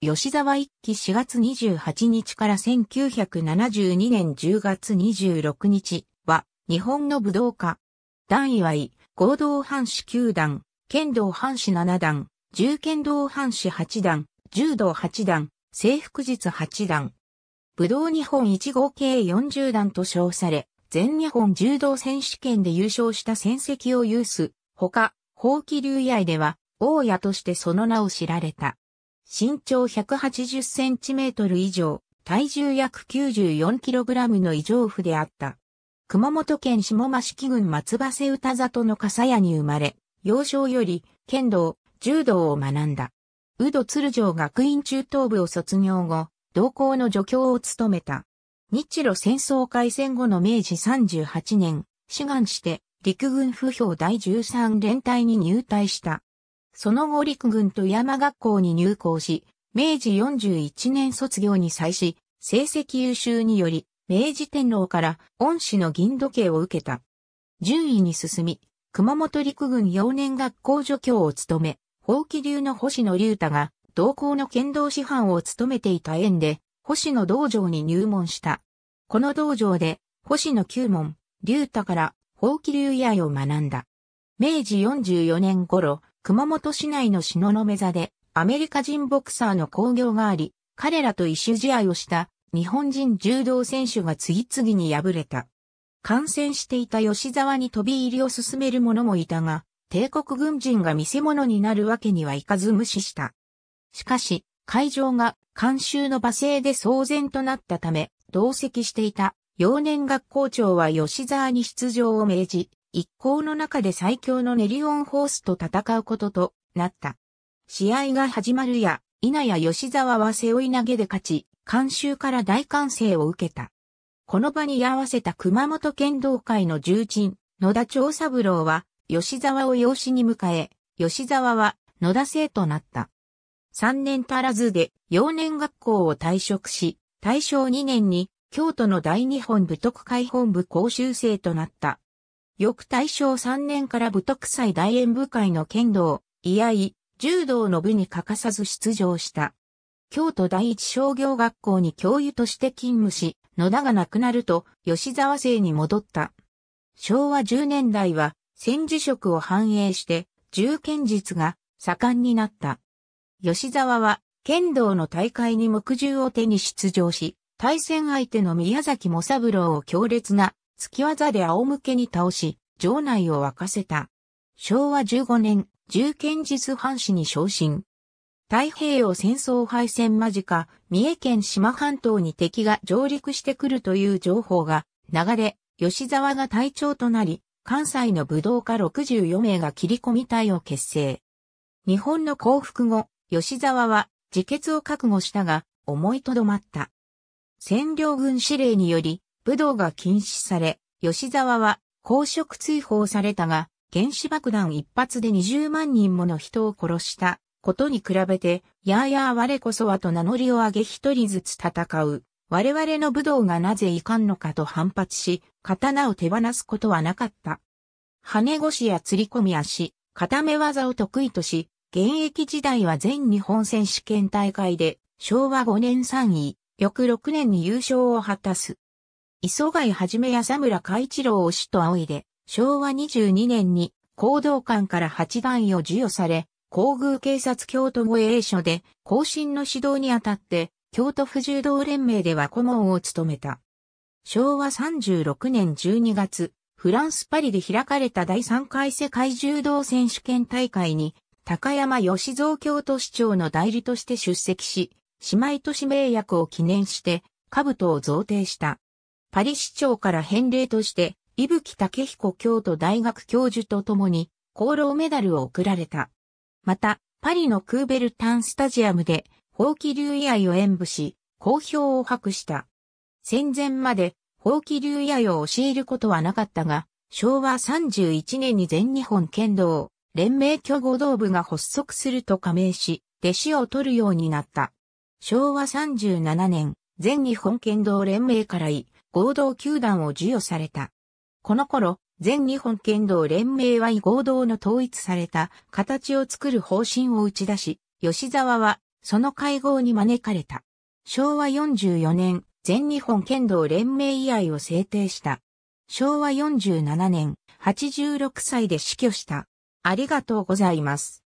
吉沢一期4月28日から1972年10月26日は、日本の武道家。段祝い、合同藩士9段、剣道藩士7段、重剣道藩士8段、柔道8段、制服術8段。武道日本1号計40段と称され、全日本柔道選手権で優勝した戦績を有す。他、法規流以外では、大家としてその名を知られた。身長180センチメートル以上、体重約94キログラムの異常婦であった。熊本県下益式郡松葉瀬歌里の笠屋に生まれ、幼少より剣道、柔道を学んだ。宇戸鶴城学院中等部を卒業後、同校の助教を務めた。日露戦争開戦後の明治38年、志願して陸軍不評第13連隊に入隊した。その後陸軍と山学校に入校し、明治41年卒業に際し、成績優秀により、明治天皇から恩師の銀時計を受けた。順位に進み、熊本陸軍幼年学校助教を務め、法器流の星野龍太が同校の剣道師範を務めていた縁で、星野道場に入門した。この道場で、星野九門、龍太から法器流野を学んだ。明治44年頃、熊本市内の篠の目座で、アメリカ人ボクサーの興行があり、彼らと一種試合をした日本人柔道選手が次々に敗れた。感染していた吉沢に飛び入りを進める者もいたが、帝国軍人が見せ物になるわけにはいかず無視した。しかし、会場が監修の罵声で騒然となったため、同席していた幼年学校長は吉沢に出場を命じ、一行の中で最強のネリオンホースと戦うこととなった。試合が始まるや、稲や吉沢は背負い投げで勝ち、監修から大歓声を受けた。この場に居合わせた熊本剣道会の重鎮、野田長三郎は、吉沢を養子に迎え、吉沢は野田生となった。3年足らずで幼年学校を退職し、大正2年に京都の大日本武徳会本部講習生となった翌大正3年から武徳祭大演武会の剣道、居合、柔道の部に欠かさず出場した。京都第一商業学校に教諭として勤務し、野田が亡くなると吉沢生に戻った。昭和10年代は戦時職を反映して銃剣術が盛んになった。吉沢は剣道の大会に木銃を手に出場し、対戦相手の宮崎茂三郎を強烈な突き技で仰向けに倒し、城内を沸かせた。昭和15年、重剣実藩士に昇進。太平洋戦争敗戦間近、三重県島半島に敵が上陸してくるという情報が流れ、吉沢が隊長となり、関西の武道家64名が切り込み隊を結成。日本の降伏後、吉沢は自決を覚悟したが、思いとどまった。占領軍指令により、武道が禁止され、吉沢は公職追放されたが、原子爆弾一発で20万人もの人を殺したことに比べて、やや我こそはと名乗りを上げ一人ずつ戦う。我々の武道がなぜいかんのかと反発し、刀を手放すことはなかった。羽越しや釣り込み足、固め技を得意とし、現役時代は全日本選手権大会で昭和5年3位、翌6年に優勝を果たす。磯貝はじめや佐村海一郎を師と仰いで、昭和22年に、行動官から八段位を授与され、皇宮警察京都護衛所で、後進の指導にあたって、京都府柔道連盟では顧問を務めた。昭和36年12月、フランスパリで開かれた第3回世界柔道選手権大会に、高山義蔵京都市長の代理として出席し、姉妹都市名役を記念して、兜を贈呈した。パリ市長から返礼として、伊吹武彦京都大学教授と共に、功労メダルを贈られた。また、パリのクーベルタンスタジアムで、放棄流居合を演舞し、好評を博した。戦前まで、放棄流野愛を教えることはなかったが、昭和31年に全日本剣道連盟巨合同部が発足すると加盟し、弟子を取るようになった。昭和37年、全日本剣道連盟から合同球団を授与された。この頃、全日本剣道連盟は合同の統一された形を作る方針を打ち出し、吉沢はその会合に招かれた。昭和44年、全日本剣道連盟以合を制定した。昭和47年、86歳で死去した。ありがとうございます。